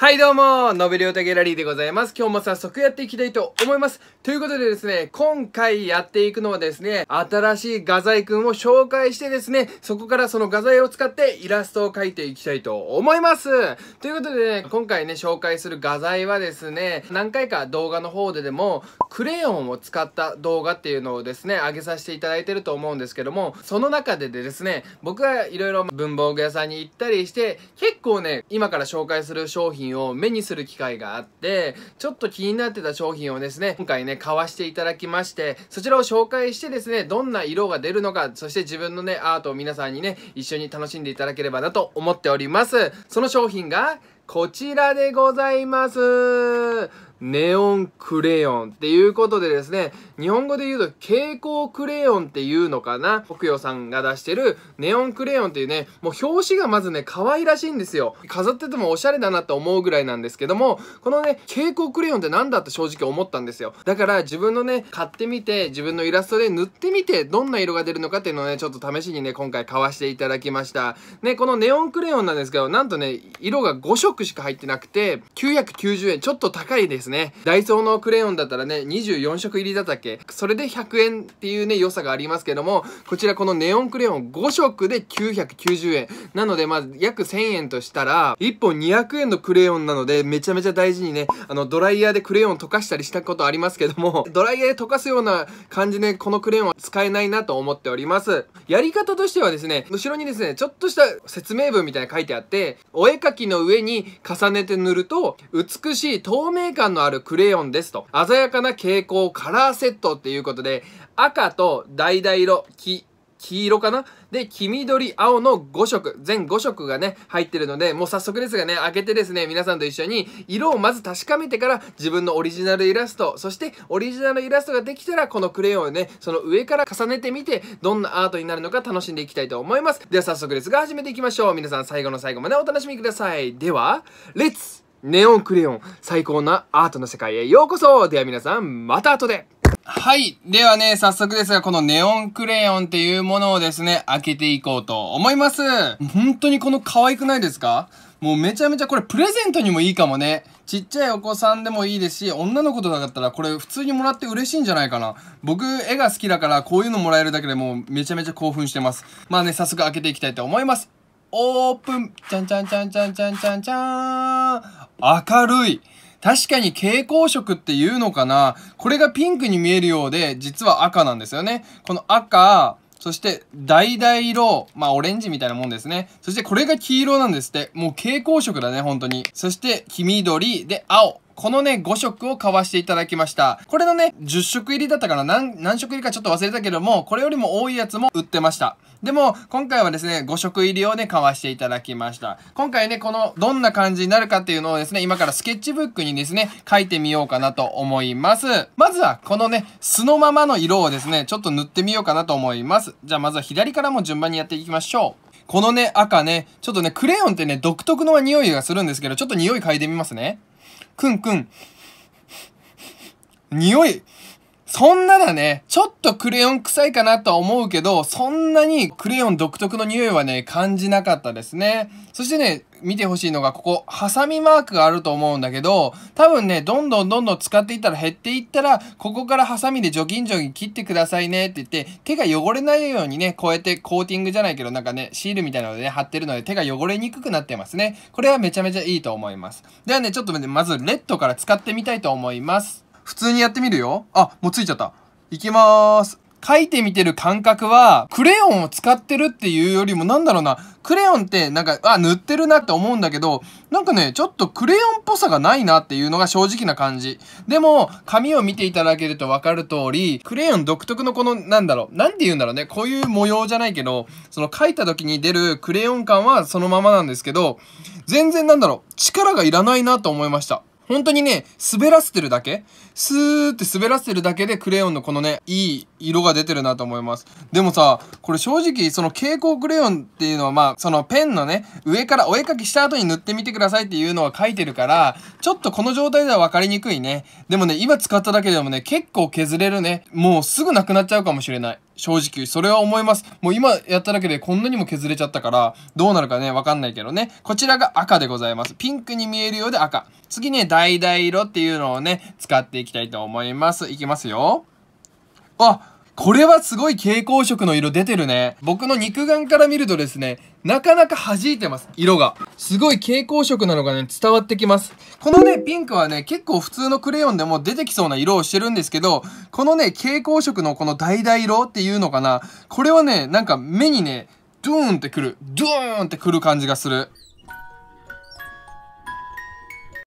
はいどうも、のびりょたギャラリーでございます。今日も早速やっていきたいと思います。ということでですね、今回やっていくのはですね、新しい画材くんを紹介してですね、そこからその画材を使ってイラストを描いていきたいと思います。ということでね、今回ね、紹介する画材はですね、何回か動画の方ででも、クレヨンを使った動画っていうのをですね、上げさせていただいてると思うんですけども、その中でですね、僕がいろいろ文房具屋さんに行ったりして、結構ね、今から紹介する商品品を目にする機会があって、ちょっと気になってた商品をですね、今回ね、買わしていただきまして、そちらを紹介してですね、どんな色が出るのか、そして自分のね、アートを皆さんにね、一緒に楽しんでいただければなと思っております。その商品が、こちらでございます。ネオンクレヨンっていうことでですね、日本語で言うと蛍光クレヨンっていうのかな北洋さんが出してるネオンクレヨンっていうね、もう表紙がまずね、可愛らしいんですよ。飾っててもおしゃれだなって思うぐらいなんですけども、このね、蛍光クレヨンって何だって正直思ったんですよ。だから自分のね、買ってみて、自分のイラストで塗ってみて、どんな色が出るのかっていうのをね、ちょっと試しにね、今回買わしていただきました。ね、このネオンクレヨンなんですけど、なんとね、色が5色しか入ってなくて、990円、ちょっと高いです。ですね。ダイソーのクレヨンだったらね、24色入りだったっけそれで100円っていうね、良さがありますけども、こちらこのネオンクレヨン5色で990円。なので、まあ、約1000円としたら、1本200円のクレヨンなので、めちゃめちゃ大事にね、あの、ドライヤーでクレヨン溶かしたりしたことありますけども、ドライヤーで溶かすような感じで、このクレヨンは使えないなと思っております。やり方としてはですね、後ろにですね、ちょっとした説明文みたいな書いてあって、お絵かきの上に重ねて塗ると、美しい透明感ののあるクレヨンですと。鮮やかな蛍光カラーセットっていうことで、赤と橙色、黄、黄色かなで、黄緑青の5色、全5色がね、入ってるので、もう早速ですがね、開けてですね、皆さんと一緒に、色をまず確かめてから、自分のオリジナルイラスト、そしてオリジナルイラストができたら、このクレヨンをね、その上から重ねてみて、どんなアートになるのか楽しんでいきたいと思います。では早速ですが、始めていきましょう。皆さん最後の最後までお楽しみください。では、レッツネオンクレヨン、最高なアートの世界へようこそでは皆さん、また後ではい。ではね、早速ですが、このネオンクレヨンっていうものをですね、開けていこうと思います。本当にこの可愛くないですかもうめちゃめちゃこれプレゼントにもいいかもね。ちっちゃいお子さんでもいいですし、女の子とかだったらこれ普通にもらって嬉しいんじゃないかな。僕、絵が好きだからこういうのもらえるだけでもうめちゃめちゃ興奮してます。まあね、早速開けていきたいと思います。オープンちゃんちゃんちゃんちゃんちゃんちゃんちゃーん明るい確かに蛍光色っていうのかなこれがピンクに見えるようで、実は赤なんですよね。この赤、そして橙色、まあオレンジみたいなもんですね。そしてこれが黄色なんですって。もう蛍光色だね、本当に。そして黄緑で青。このね、5色を買わせていただきました。これのね、10色入りだったかな何、何色入りかちょっと忘れたけども、これよりも多いやつも売ってました。でも、今回はですね、5色入りをね、買わせていただきました。今回ね、この、どんな感じになるかっていうのをですね、今からスケッチブックにですね、書いてみようかなと思います。まずは、このね、素のままの色をですね、ちょっと塗ってみようかなと思います。じゃあ、まずは左からも順番にやっていきましょう。このね、赤ね、ちょっとね、クレヨンってね、独特の匂いがするんですけど、ちょっと匂い嗅いでみますね。くんくん。匂いそんなだね、ちょっとクレヨン臭いかなとは思うけど、そんなにクレヨン独特の匂いはね、感じなかったですね。そしてね、見てほしいのが、ここ、ハサミマークがあると思うんだけど、多分ね、どんどんどんどん使っていったら減っていったら、ここからハサミでジョギンジョギン切ってくださいねって言って、手が汚れないようにね、こうやってコーティングじゃないけど、なんかね、シールみたいなのでね、貼ってるので手が汚れにくくなってますね。これはめちゃめちゃいいと思います。ではね、ちょっとね、まずレッドから使ってみたいと思います。普通にやってみるよ。あ、もうついちゃった。いきまーす。書いてみてる感覚は、クレヨンを使ってるっていうよりも、なんだろうな、クレヨンってなんか、あ、塗ってるなって思うんだけど、なんかね、ちょっとクレヨンっぽさがないなっていうのが正直な感じ。でも、紙を見ていただけるとわかる通り、クレヨン独特のこの、なんだろう、なんて言うんだろうね、こういう模様じゃないけど、その書いた時に出るクレヨン感はそのままなんですけど、全然なんだろう、力がいらないなと思いました。本当にね、滑らせてるだけスーって滑らせてるだけでクレヨンのこのね、いい色が出てるなと思います。でもさ、これ正直、その蛍光クレヨンっていうのはまあ、そのペンのね、上からお絵かきした後に塗ってみてくださいっていうのは書いてるから、ちょっとこの状態では分かりにくいね。でもね、今使っただけでもね、結構削れるね。もうすぐなくなっちゃうかもしれない。正直、それは思います。もう今やっただけでこんなにも削れちゃったから、どうなるかね、わかんないけどね。こちらが赤でございます。ピンクに見えるようで赤。次ね、橙色っていうのをね、使っていきたいと思います。いきますよ。あこれはすごい蛍光色の色出てるね。僕の肉眼から見るとですね、なかなか弾いてます、色が。すごい蛍光色なのがね、伝わってきます。このね、ピンクはね、結構普通のクレヨンでも出てきそうな色をしてるんですけど、このね、蛍光色のこの橙色っていうのかな、これはね、なんか目にね、ドゥーンってくる。ドゥーンってくる感じがする。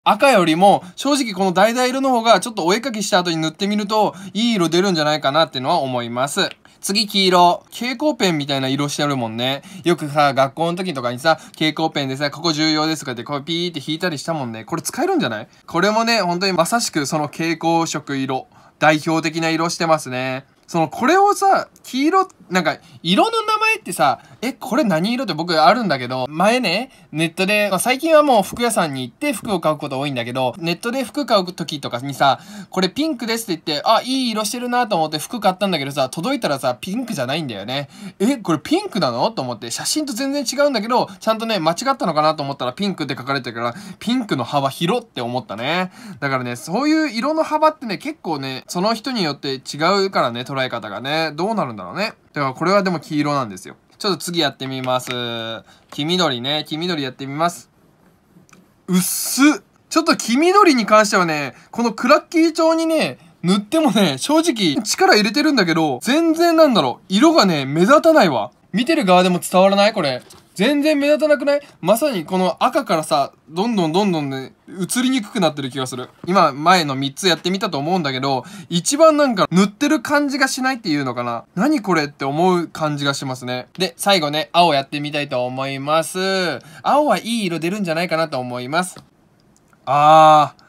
赤よりも正直この橙色の方がちょっとお絵かきした後に塗ってみるといい色出るんじゃないかなっていうのは思います。次黄色。蛍光ペンみたいな色してあるもんね。よくさ、学校の時とかにさ、蛍光ペンでさ、ここ重要ですとかってこうピーって引いたりしたもんね。これ使えるんじゃないこれもね、本当にまさしくその蛍光色色。代表的な色してますね。その、これをさ、黄色、なんか、色の名前ってさ、え、これ何色って僕あるんだけど、前ね、ネットで、まあ、最近はもう服屋さんに行って服を買うこと多いんだけど、ネットで服買う時とかにさ、これピンクですって言って、あ、いい色してるなと思って服買ったんだけどさ、届いたらさ、ピンクじゃないんだよね。え、これピンクなのと思って、写真と全然違うんだけど、ちゃんとね、間違ったのかなと思ったらピンクって書かれてるから、ピンクの幅広って思ったね。だからね、そういう色の幅ってね、結構ね、その人によって違うからね、捉え方がね。どうなるんだろうね。だからこれはでも黄色なんですよ。ちょっと次やってみます。黄緑ね。黄緑やってみます。うっすちょっと黄緑に関してはね、このクラッキー調にね、塗ってもね、正直力入れてるんだけど、全然なんだろう。色がね、目立たないわ。見てる側でも伝わらないこれ。全然目立たなくないまさにこの赤からさ、どんどんどんどんね、映りにくくなってる気がする。今、前の3つやってみたと思うんだけど、一番なんか塗ってる感じがしないっていうのかな。何これって思う感じがしますね。で、最後ね、青やってみたいと思います。青はいい色出るんじゃないかなと思います。あー。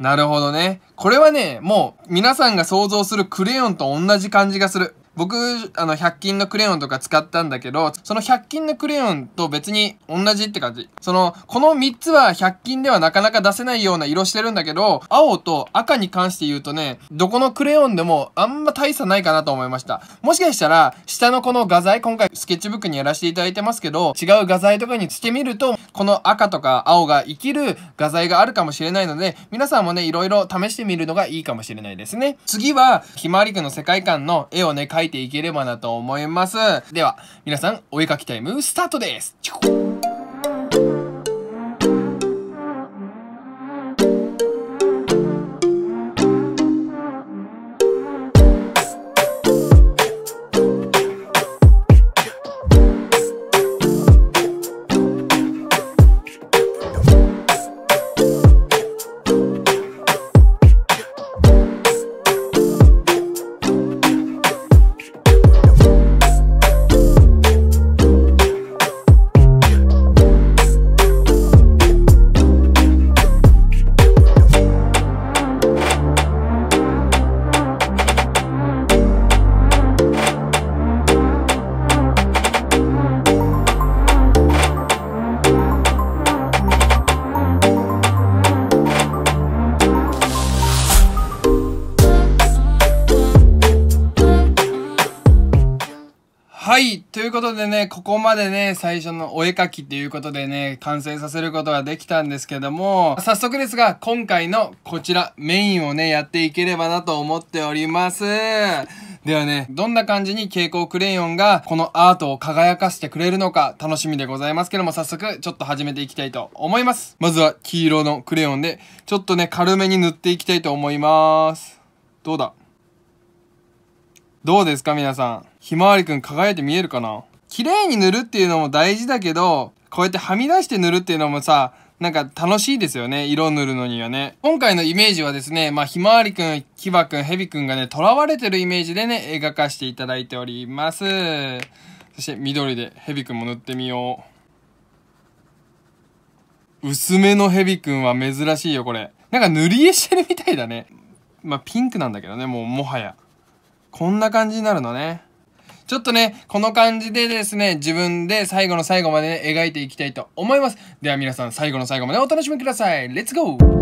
なるほどね。これはね、もう皆さんが想像するクレヨンと同じ感じがする。僕、あの、100均のクレヨンとか使ったんだけど、その100均のクレヨンと別に同じって感じ。その、この3つは100均ではなかなか出せないような色してるんだけど、青と赤に関して言うとね、どこのクレヨンでもあんま大差ないかなと思いました。もしかしたら、下のこの画材、今回スケッチブックにやらせていただいてますけど、違う画材とかにしてみると、この赤とか青が生きる画材があるかもしれないので、皆さんもね、色々試してみるのがいいかもしれないですね。次は、ひまわりくんの世界観の絵をね、描描いていければなと思います。では、皆さん、お絵描きタイムスタートです。ということでね、ここまでね、最初のお絵かきっていうことでね、完成させることができたんですけども、早速ですが、今回のこちら、メインをね、やっていければなと思っております。ではね、どんな感じに蛍光クレヨンがこのアートを輝かせてくれるのか楽しみでございますけども、早速ちょっと始めていきたいと思います。まずは黄色のクレヨンで、ちょっとね、軽めに塗っていきたいと思います。どうだどうですか皆さん。ひまわりくん輝いて見えるかな綺麗に塗るっていうのも大事だけど、こうやってはみ出して塗るっていうのもさ、なんか楽しいですよね。色塗るのにはね。今回のイメージはですね、まあ、ひまわりくん、きばくん、へびくんがね、囚われてるイメージでね、描かせていただいております。そして緑でヘビくんも塗ってみよう。薄めのヘビくんは珍しいよ、これ。なんか塗り絵してるみたいだね。まあ、ピンクなんだけどね、もうもはや。こんな感じになるのね。ちょっとね、この感じでですね、自分で最後の最後まで、ね、描いていきたいと思います。では皆さん、最後の最後までお楽しみください。レッツゴー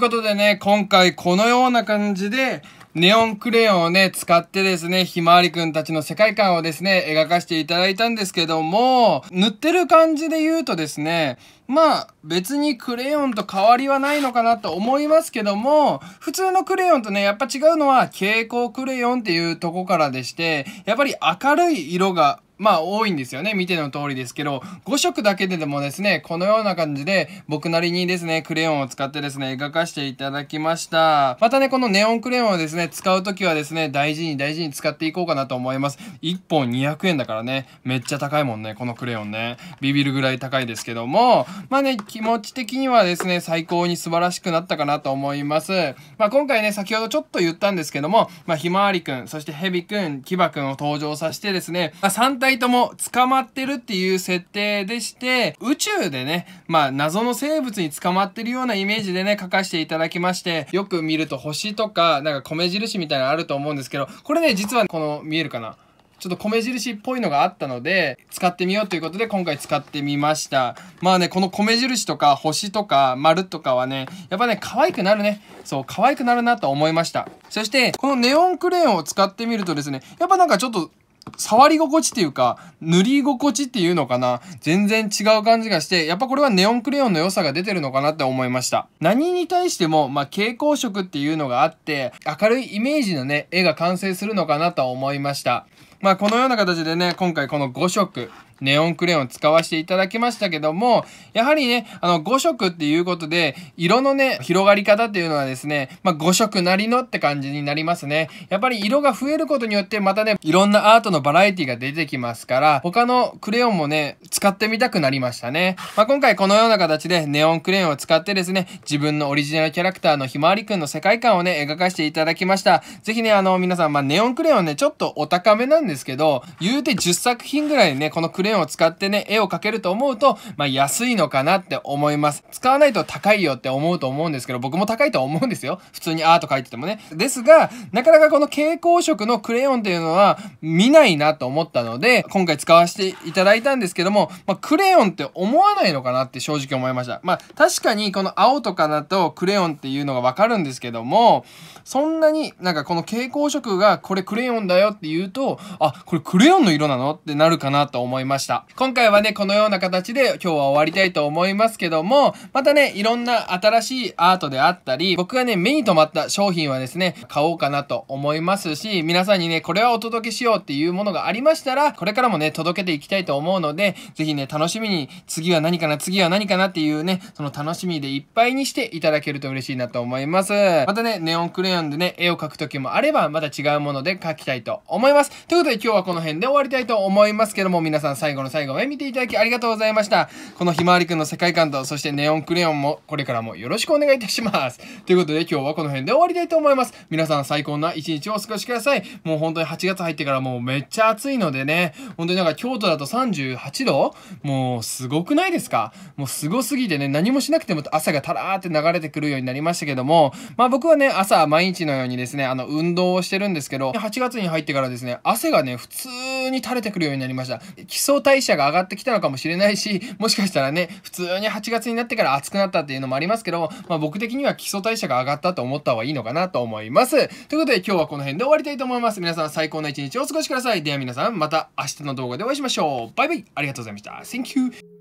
ことでね、今回このような感じで、ネオンクレヨンをね、使ってですね、ひまわりくんたちの世界観をですね、描かせていただいたんですけども、塗ってる感じで言うとですね、まあ別にクレヨンと変わりはないのかなと思いますけども、普通のクレヨンとね、やっぱ違うのは蛍光クレヨンっていうとこからでして、やっぱり明るい色がまあ多いんですよね。見ての通りですけど、5色だけででもですね、このような感じで僕なりにですね、クレヨンを使ってですね、描かしていただきました。またね、このネオンクレヨンをですね、使うときはですね、大事に大事に使っていこうかなと思います。1本200円だからね、めっちゃ高いもんね、このクレヨンね。ビビるぐらい高いですけども、まあね、気持ち的にはですね、最高に素晴らしくなったかなと思います。まあ今回ね、先ほどちょっと言ったんですけども、まあひまわりくん、そしてヘビくん、キバくんを登場させてですね、まあ、3体人とも捕まってるっていう設定でして、宇宙でね、まあ謎の生物に捕まってるようなイメージでね、書かせていただきまして、よく見ると星とか、なんか米印みたいなのあると思うんですけど、これね、実はこの、見えるかなちょっと米印っぽいのがあったので、使ってみようということで今回使ってみました。まあね、この米印とか星とか丸とかはね、やっぱね、可愛くなるね。そう、可愛くなるなと思いました。そして、このネオンクレヨンを使ってみるとですね、やっぱなんかちょっと触り心地っていうか、塗り心地っていうのかな全然違う感じがして、やっぱこれはネオンクレヨンの良さが出てるのかなって思いました。何に対しても、まあ、蛍光色っていうのがあって、明るいイメージのね、絵が完成するのかなと思いました。まあ、このような形でね、今回この5色、ネオンクレヨン使わせていただきましたけども、やはりね、あの5色っていうことで、色のね、広がり方っていうのはですね、まあ、5色なりのって感じになりますね。やっぱり色が増えることによってまたね、いろんなアートのバラエティが出てきますから、他のクレヨンもね、使ってみたくなりましたね。まあ、今回このような形でネオンクレヨンを使ってですね、自分のオリジナルキャラクターのひまわりくんの世界観をね、描かせていただきました。ぜひね、あの、皆さん、まあ、ネオンクレヨンね、ちょっとお高めなんですけど、言うて10作品ぐらいね、このクレヨン面を使ってね、絵を描けると思うと、まあ、安いのかなって思います。使わないと高いよって思うと思うんですけど、僕も高いとは思うんですよ。普通にアート描いててもね。ですが、なかなかこの蛍光色のクレヨンっていうのは見ないなと思ったので、今回使わせていただいたんですけども、まあ、クレヨンって思わないのかなって正直思いました。まあ、確かにこの青とかだとクレヨンっていうのがわかるんですけども、そんなになんかこの蛍光色がこれクレヨンだよって言うと、あ、これクレヨンの色なのってなるかなと思いました。ました。今回はね、このような形で今日は終わりたいと思いますけども、またね、いろんな新しいアートであったり、僕がね、目に留まった商品はですね、買おうかなと思いますし、皆さんにね、これはお届けしようっていうものがありましたら、これからもね、届けていきたいと思うので、ぜひね、楽しみに、次は何かな、次は何かなっていうね、その楽しみでいっぱいにしていただけると嬉しいなと思います。またね、ネオンクレヨンでね、絵を描く時もあれば、また違うもので描きたいと思います。ということで今日はこの辺で終わりたいと思いますけども、皆さん最後の最後まで見ていただきありがとうございました。このひまわりくんの世界観と、そしてネオンクレヨンも、これからもよろしくお願いいたします。ということで、今日はこの辺で終わりたいと思います。皆さん最高な一日をお過ごしください。もう本当に8月入ってからもうめっちゃ暑いのでね、本当になんか京都だと38度もうすごくないですかもうすごすぎてね、何もしなくても朝がたらーって流れてくるようになりましたけども、まあ僕はね、朝毎日のようにですね、あの運動をしてるんですけど、8月に入ってからですね、汗がね、普通に垂れてくるようになりました。基礎相代謝が上がってきたのかもしれないし、もしかしたらね、普通に8月になってから暑くなったっていうのもありますけど、まあ僕的には基礎代謝が上がったと思った方がいいのかなと思います。ということで今日はこの辺で終わりたいと思います。皆さん最高な一日をお過ごしください。では皆さんまた明日の動画でお会いしましょう。バイバイありがとうございました。Thank you!